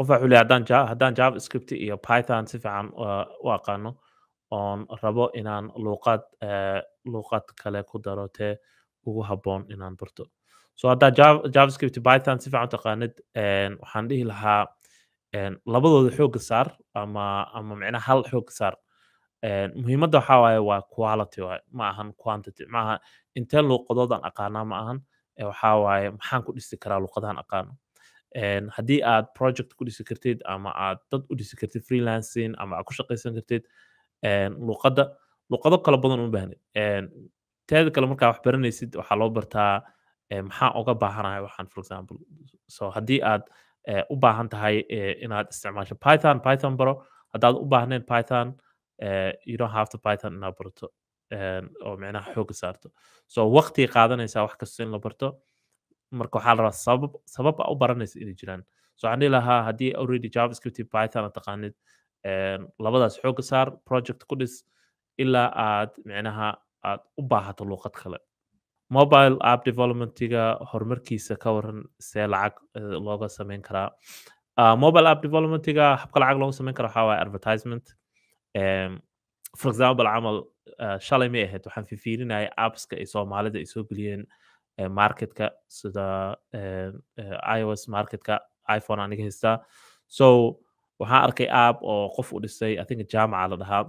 qof waxuu leeyahay haddaan haddaan java iyo python si fiican uh, u aqaano oon rabo inaan luuqaad uh, luuqaad kale ku daro tee ugu habboon inaan barto so haddaa javascript python si fiican u taqaanid waxaan dhihi lahaa labadooda xooga saar ama ama micnaha hal xooga saar muhiimadda waxaa waaye waa quality waaye ma ahan quantity maaha intee luuqadoodaan aqaanaa ma ahan waxaa waaye maxaan ku dhisi karaa luuqadahan aqaano haddii aad project ku dhisi kartid ama aad dad u dhisi kartid freelancing ama aad ku shaqaysan kartid luqadda luqado kala badan uma baahni teeda kale markaa wax baranaysid waxaa loo bartaa maxaa oga baahanahay waxaan for example so haddii aad eh, u baahan tahay eh, inaad isticmaasho python python baro haddaad u baahnayn python eh, you don't have to python inaad barato oo micnaha xoogga saarto so waqtiga qaadanaysaa wax kasto in la barto marka waxaa la rabaa sabab sabab a u baranaysa inay jiraan so waxaan dhihi lahaa haddii already javascript iyo python aad taqaanid ehm, labadaas xooga saar project ku dhis ilaa aad micnaha aad u baahato luuqad kale mobile app developmentiga horumarkiisa ka waran see lacag eh, looga samayn karaa ah, mobile app developmentiga habka lacag looga samayn kara waxaa waaye advertisement ehm, for example camal ah, shalay may ahayd waxaan fiirinaya appska ay soomaalida ay soo geliyeen marketka sida ios marketka iphone aniga haystaa so waxaan arkay app oo qof u dhisay i think jamaca la dhahaa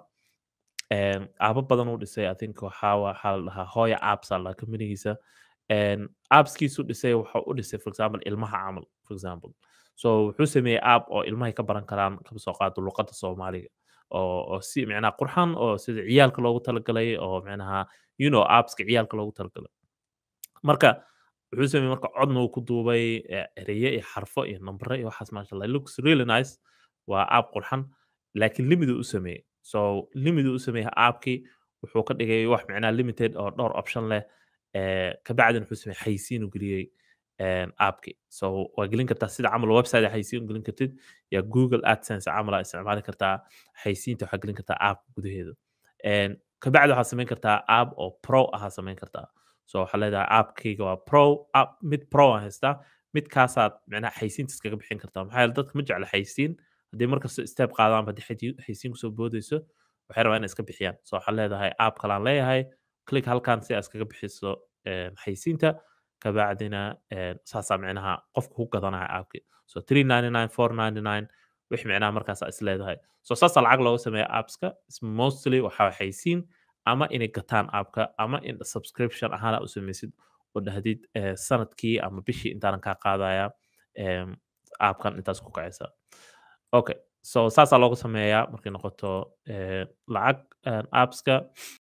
aabo badan u dhisay i think waxaa la dhahaa hooya apps alla companigiisa appskiisu dhisay waxaa u dhisay for example ilmaha camal for example so wuxuu sameeyey app oo ilmahay ka baran karaan kaba qaado luqadda soomaaliga oo si micnaha qurxan oo sida ciyaalka loogu talagalay oo micnaha you know appska ciyaalka loogu talagalay marka wuxuu samey marka codna uu ku duubay e, ereye iyo xarfo iyo nambare iyo waxaas maasha allah looks really nice waa aab qurxan laakiin limiduu u sameeyey so limiduu u sameeyey aabkii wuxuu ka dhigay wax micnaha limited oo dhowr option leh e, kabacdin wuxuu sameeyey xaysiin u geliyey e, aabkii so waa gelin kartaa sida camal website xaysiin u gelin kartid ya google adsense camal isticmaali kartaa xaysiinta waxaa gelin kartaa aabka gudaheeda kabacdi waxaa samayn kartaa aab oo pro ahaa samayn kartaa so waxaa leedahay aapkayga waa pro app mid pro aan ah haystaa midkaasaad micnaha xaysiinta iskaga bixin kartaa maxaa yeele dadka ma jecla xaysiin haddii markasta step qaadaan haddii xaysiin kusoo boodayso waxay rabaa inay iska bixiyaan so waxaa leedahay app kalaan leeyahay click halkan si aad iskaga bixiso ehm, xaysiinta kabacdina ehm, saasaa micnaha qofka ku gadanaya aapki so three ninety nine four ninety nine wix micnaha markaasa is so saasaa lacag looga sameeya appska mostly waxaa xaysiin ama inay gataan aabka ama in subscription ahaan u samaysid oo dhahdid eh, sanadkii ama bishii intaanan kaa qaadaya aabkan intaas ku kacaysa okay so saasaa loogu sameeyaa markay noqoto eh, lacag eh, appska